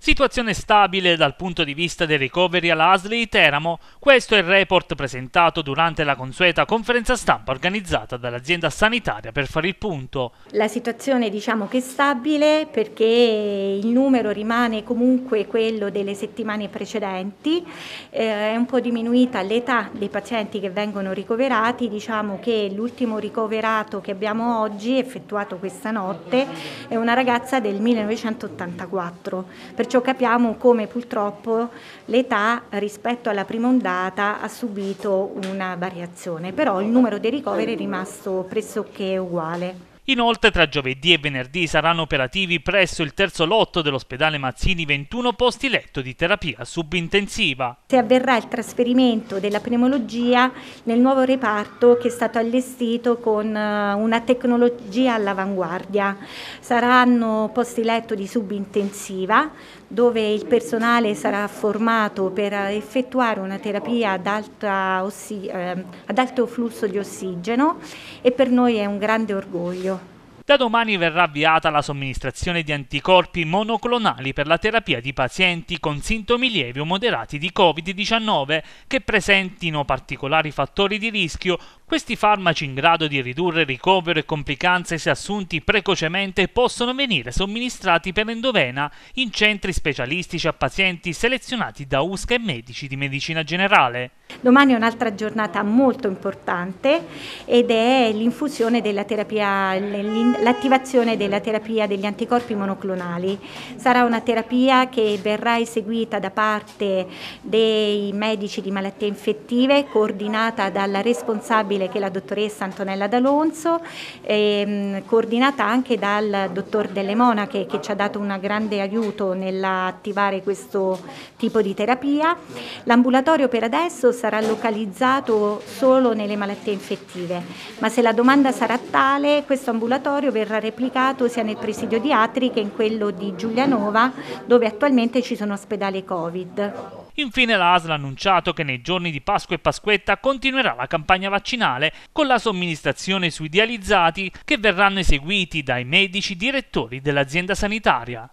Situazione stabile dal punto di vista dei ricoveri alla ASLI Teramo, questo è il report presentato durante la consueta conferenza stampa organizzata dall'azienda sanitaria per fare il punto. La situazione diciamo che è stabile perché il numero rimane comunque quello delle settimane precedenti, eh, è un po' diminuita l'età dei pazienti che vengono ricoverati, diciamo che l'ultimo ricoverato che abbiamo oggi, effettuato questa notte, è una ragazza del 1984 Perciò capiamo come purtroppo l'età rispetto alla prima ondata ha subito una variazione, però il numero dei ricoveri è rimasto pressoché uguale. Inoltre tra giovedì e venerdì saranno operativi presso il terzo lotto dell'ospedale Mazzini 21 posti letto di terapia subintensiva. Si avverrà il trasferimento della pneumologia nel nuovo reparto che è stato allestito con eh, una tecnologia all'avanguardia. Saranno posti letto di subintensiva dove il personale sarà formato per effettuare una terapia ehm, ad, alto flusso di ossigeno e per noi è un grande orgoglio. Da domani verrà avviata la somministrazione di anticorpi monoclonali per la terapia di pazienti con sintomi lievi o moderati di Covid-19 che presentino particolari fattori di rischio. Questi farmaci in grado di ridurre ricovero e complicanze se assunti precocemente possono venire somministrati per endovena in centri specialistici a pazienti selezionati da USCA e medici di medicina generale. Domani è un'altra giornata molto importante ed è l'infusione della terapia l'attivazione della terapia degli anticorpi monoclonali. Sarà una terapia che verrà eseguita da parte dei medici di malattie infettive, coordinata dalla responsabile che è la dottoressa Antonella D'Alonso, ehm, coordinata anche dal dottor Delle Monache che ci ha dato un grande aiuto nell'attivare questo tipo di terapia. L'ambulatorio per adesso sarà localizzato solo nelle malattie infettive, ma se la domanda sarà tale, questo ambulatorio territorio verrà replicato sia nel presidio di Atri che in quello di Giulianova, dove attualmente ci sono ospedali Covid. Infine l'ASL ha annunciato che nei giorni di Pasqua e Pasquetta continuerà la campagna vaccinale con la somministrazione sui dializzati che verranno eseguiti dai medici direttori dell'azienda sanitaria.